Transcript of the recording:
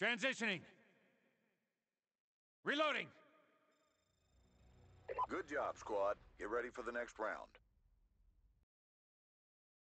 Transitioning. Reloading. Good job, squad. Get ready for the next round.